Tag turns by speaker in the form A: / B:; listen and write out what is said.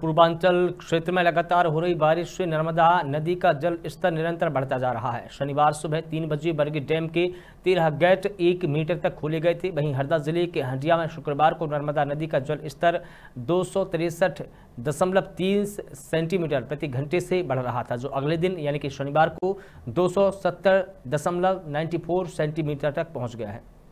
A: पूर्वांचल क्षेत्र में लगातार हो रही बारिश से नर्मदा नदी का जल स्तर निरंतर बढ़ता जा रहा है शनिवार सुबह तीन बजे बरगी डैम के तेरह गेट एक मीटर तक खोले गए थे वहीं हरदा जिले के हंडिया में शुक्रवार को नर्मदा नदी का जल स्तर दो दशमलव तीन सेंटीमीटर प्रति घंटे से बढ़ रहा था जो अगले दिन यानी कि शनिवार को दो सेंटीमीटर तक पहुँच गया है